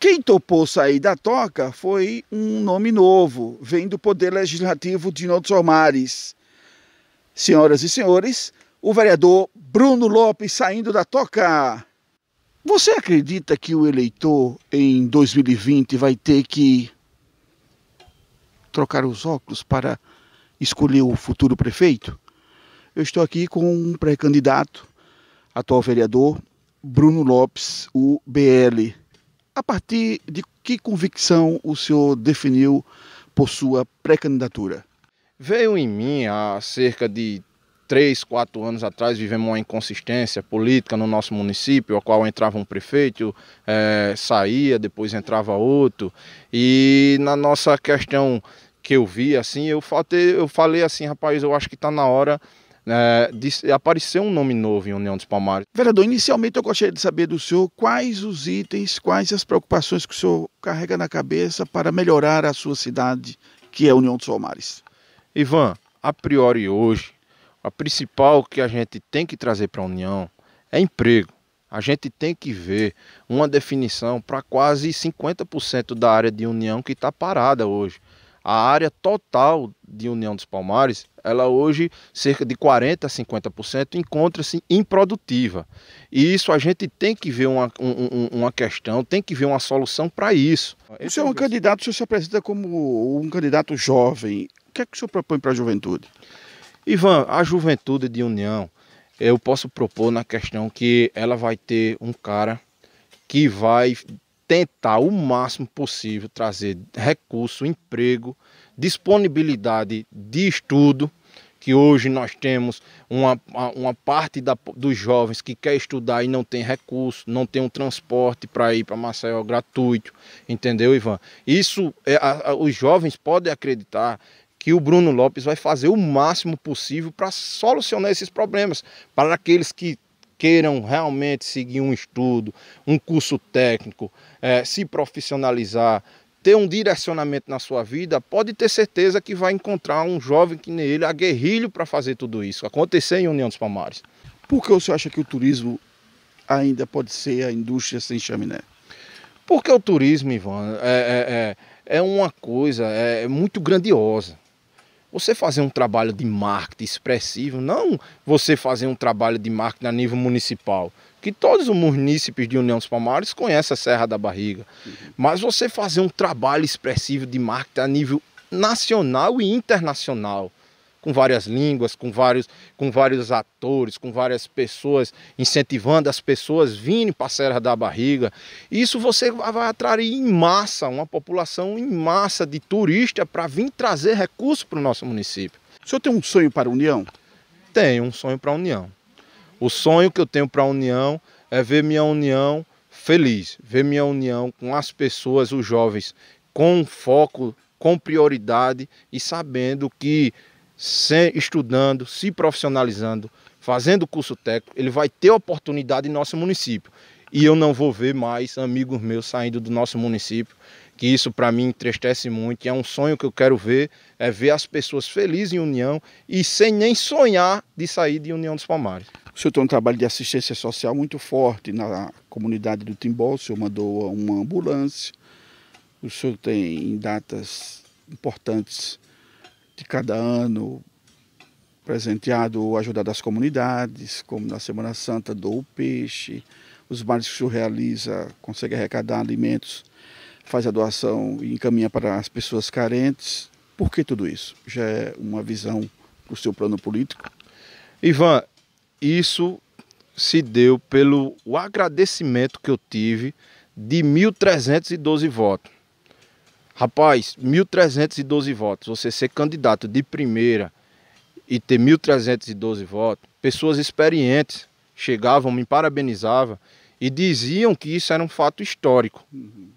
Quem topou sair da toca foi um nome novo, vem do Poder Legislativo de Nossos Mares. Senhoras e senhores, o vereador Bruno Lopes saindo da toca. Você acredita que o eleitor em 2020 vai ter que trocar os óculos para escolher o futuro prefeito? Eu estou aqui com um pré-candidato, atual vereador, Bruno Lopes, o BL. A partir de que convicção o senhor definiu por sua pré-candidatura? Veio em mim há cerca de três, quatro anos atrás vivemos uma inconsistência política no nosso município, a qual entrava um prefeito, é, saía, depois entrava outro. E na nossa questão que eu vi, assim, eu, eu falei assim, rapaz, eu acho que está na hora é, de aparecer um nome novo em União dos Palmares. Vereador, inicialmente eu gostaria de saber do senhor quais os itens, quais as preocupações que o senhor carrega na cabeça para melhorar a sua cidade, que é União dos Palmares. Ivan, a priori hoje, a principal que a gente tem que trazer para a União é emprego. A gente tem que ver uma definição para quase 50% da área de União que está parada hoje. A área total de União dos Palmares, ela hoje, cerca de 40% a 50%, encontra-se improdutiva. E isso a gente tem que ver uma, um, uma questão, tem que ver uma solução para isso. O senhor é um candidato, o senhor se apresenta como um candidato jovem. O que é que o senhor propõe para a juventude? Ivan, a juventude de União, eu posso propor na questão que ela vai ter um cara que vai tentar o máximo possível trazer recurso, emprego, disponibilidade de estudo, que hoje nós temos uma, uma parte da, dos jovens que quer estudar e não tem recurso, não tem um transporte para ir para Maceió gratuito, entendeu, Ivan? Isso, é, a, a, os jovens podem acreditar que o Bruno Lopes vai fazer o máximo possível para solucionar esses problemas, para aqueles que queiram realmente seguir um estudo, um curso técnico, é, se profissionalizar, ter um direcionamento na sua vida, pode ter certeza que vai encontrar um jovem que nem ele, aguerrilho para fazer tudo isso. Acontecer em União dos Palmares. Por que o senhor acha que o turismo ainda pode ser a indústria sem chaminé? Porque o turismo, Ivan, é, é, é, é uma coisa é, é muito grandiosa você fazer um trabalho de marketing expressivo, não você fazer um trabalho de marketing a nível municipal, que todos os munícipes de União dos Palmares conhecem a Serra da Barriga, mas você fazer um trabalho expressivo de marketing a nível nacional e internacional com várias línguas, com vários, com vários atores, com várias pessoas, incentivando as pessoas virem para a Serra da Barriga. Isso você vai atrair em massa, uma população em massa de turistas para vir trazer recursos para o nosso município. O senhor tem um sonho para a União? Tenho um sonho para a União. O sonho que eu tenho para a União é ver minha União feliz, ver minha união com as pessoas, os jovens, com foco, com prioridade e sabendo que se, estudando, se profissionalizando, fazendo curso técnico, ele vai ter oportunidade em nosso município. E eu não vou ver mais amigos meus saindo do nosso município, que isso para mim entristece muito. E é um sonho que eu quero ver, é ver as pessoas felizes em união e sem nem sonhar de sair de União dos Palmares. O senhor tem um trabalho de assistência social muito forte na comunidade do Timbó, o senhor mandou uma ambulância, o senhor tem datas importantes de cada ano presenteado ou ajudado as comunidades, como na Semana Santa dou o peixe, os bares que o realiza consegue arrecadar alimentos, faz a doação e encaminha para as pessoas carentes. Por que tudo isso? Já é uma visão para o seu plano político? Ivan, isso se deu pelo o agradecimento que eu tive de 1.312 votos. Rapaz, 1.312 votos, você ser candidato de primeira e ter 1.312 votos, pessoas experientes chegavam, me parabenizavam e diziam que isso era um fato histórico. Uhum.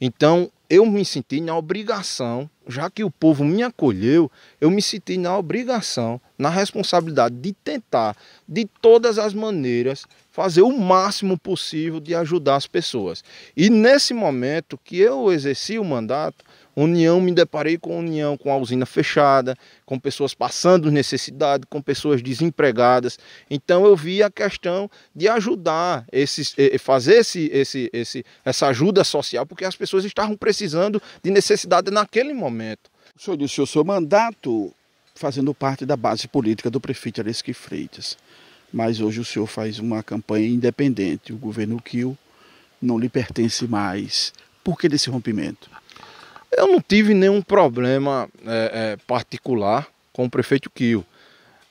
Então, eu me senti na obrigação, já que o povo me acolheu, eu me senti na obrigação, na responsabilidade de tentar, de todas as maneiras, fazer o máximo possível de ajudar as pessoas. E nesse momento que eu exerci o mandato, União, me deparei com União, com a usina fechada, com pessoas passando necessidade, com pessoas desempregadas. Então eu vi a questão de ajudar, esses, eh, eh, fazer esse, esse, esse, essa ajuda social, porque as pessoas estavam precisando de necessidade naquele momento. O senhor disse o seu mandato fazendo parte da base política do prefeito Arisque Freitas mas hoje o senhor faz uma campanha independente. O governo Kiel não lhe pertence mais. Por que desse rompimento? Eu não tive nenhum problema é, é, particular com o prefeito Kiel.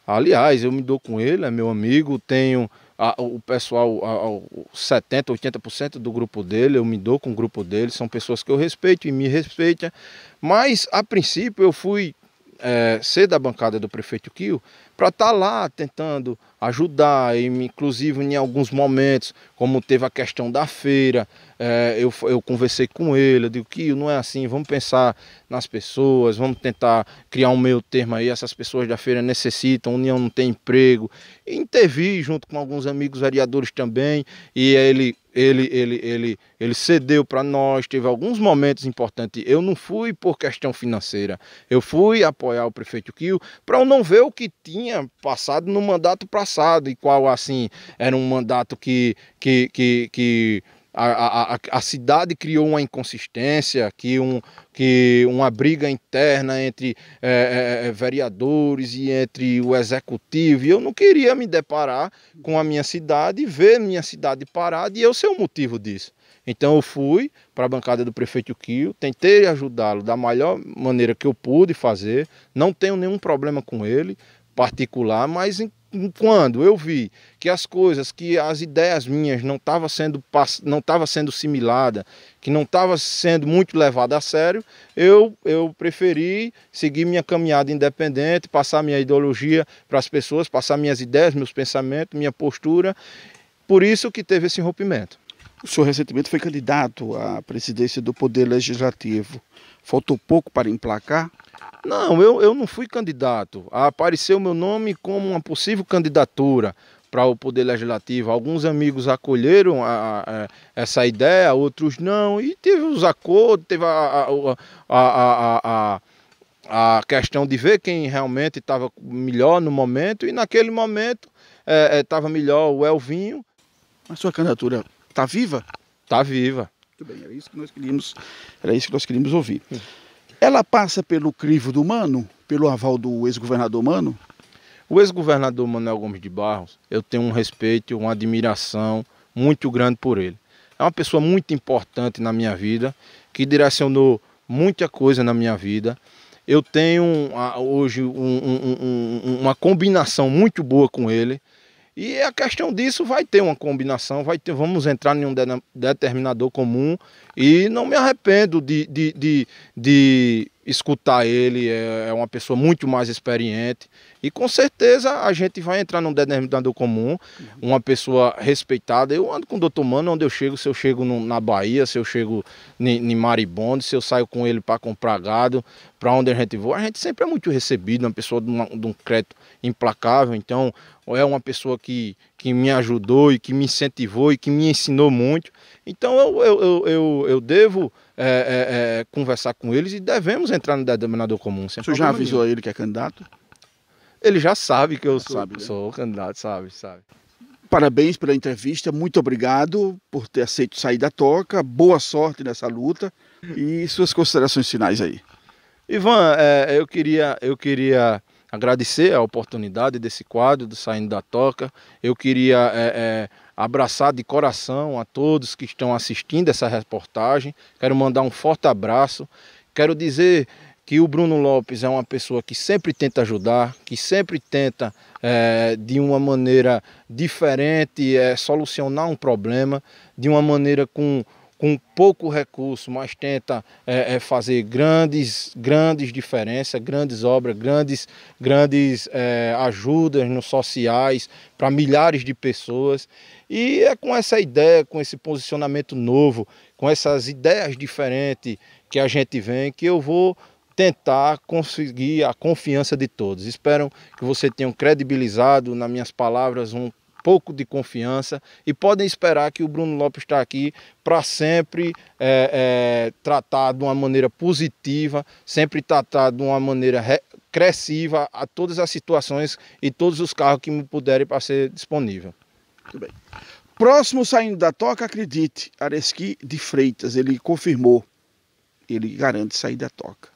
Aliás, eu me dou com ele, é meu amigo, tenho a, o pessoal, a, a, 70%, 80% do grupo dele, eu me dou com o grupo dele, são pessoas que eu respeito e me respeitam. Mas, a princípio, eu fui é, ser da bancada do prefeito Kio, para estar tá lá tentando ajudar, e, inclusive em alguns momentos, como teve a questão da feira, é, eu, eu conversei com ele, eu digo que não é assim, vamos pensar nas pessoas, vamos tentar criar um meio termo aí, essas pessoas da feira necessitam, a União não tem emprego, e intervi junto com alguns amigos vereadores também, e ele ele, ele, ele, ele cedeu para nós, teve alguns momentos importantes. Eu não fui por questão financeira, eu fui apoiar o prefeito Kio para eu não ver o que tinha tinha passado no mandato passado, e qual, assim, era um mandato que, que, que, que a, a, a, cidade criou uma inconsistência, que, um, que uma briga interna entre é, é, vereadores e entre o executivo. E eu não queria me deparar com a minha cidade, ver minha cidade parada e eu ser o motivo disso. Então eu fui para a bancada do prefeito Kio, tentei ajudá-lo da melhor maneira que eu pude fazer, não tenho nenhum problema com ele, particular, mas em, quando eu vi que as coisas, que as ideias minhas não estavam sendo não estava sendo similada, que não estava sendo muito levada a sério, eu eu preferi seguir minha caminhada independente, passar minha ideologia para as pessoas, passar minhas ideias, meus pensamentos, minha postura. Por isso que teve esse rompimento. O senhor recentemente foi candidato à presidência do Poder Legislativo. Faltou pouco para emplacar? Não, eu, eu não fui candidato. Apareceu meu nome como uma possível candidatura para o Poder Legislativo. Alguns amigos acolheram a, a, essa ideia, outros não. E teve os acordos, teve a, a a questão de ver quem realmente estava melhor no momento, e naquele momento eh, eh, estava é, melhor o Elvinho. A sua candidatura Está viva? Está viva. Muito bem, era isso que nós queríamos, era isso que nós queríamos ouvir. Hum. Ela passa pelo crivo do Mano, pelo aval do ex-governador Mano? O ex-governador Manuel Gomes de Barros, eu tenho um respeito, uma admiração muito grande por ele. É uma pessoa muito importante na minha vida, que direcionou muita coisa na minha vida. Eu tenho ah, hoje um, um, um, uma combinação muito boa com ele. E a questão disso vai ter uma combinação, vai ter, vamos entrar em um determinador comum. E não me arrependo de, de, de, de escutar ele, é, é uma pessoa muito mais experiente. E com certeza a gente vai entrar num determinado comum, uma pessoa respeitada. Eu ando com o doutor Mano onde eu chego, se eu chego no, na Bahia, se eu chego em Maribondo, se eu saio com ele para comprar gado, para onde a gente voa, a gente sempre é muito recebido, uma pessoa de, uma, de um crédito implacável. Então é uma pessoa que, que me ajudou e que me incentivou e que me ensinou muito. Então eu, eu, eu, eu devo é, é, é, conversar com eles e devemos entrar no denominador comum. Você já avisou nenhum. a ele que é candidato? Ele já sabe que eu sou, sabe, né? sou candidato, sabe, sabe. Parabéns pela entrevista, muito obrigado por ter aceito sair da toca, boa sorte nessa luta e suas considerações finais aí. Ivan, é, eu queria, eu queria agradecer a oportunidade desse quadro do Saindo da Toca. Eu queria é, é, abraçar de coração a todos que estão assistindo essa reportagem. Quero mandar um forte abraço. Quero dizer que o Bruno Lopes é uma pessoa que sempre tenta ajudar, que sempre tenta, é, de uma maneira diferente, é, solucionar um problema, de uma maneira com com pouco recurso, mas tenta é, é, fazer grandes, grandes diferenças, grandes obras, grandes, grandes é, ajudas nos sociais para milhares de pessoas. E é com essa ideia, com esse posicionamento novo, com essas ideias diferentes que a gente vem, que eu vou tentar conseguir a confiança de todos. Espero que você tenha credibilizado nas minhas palavras um pouco de confiança e podem esperar que o Bruno Lopes está aqui para sempre é, é, tratar de uma maneira positiva, sempre tratar de uma maneira cresciva a todas as situações e todos os carros que me puderem para ser disponível. Muito bem. Próximo saindo da toca, acredite, Areski de Freitas, ele confirmou, ele garante sair da toca.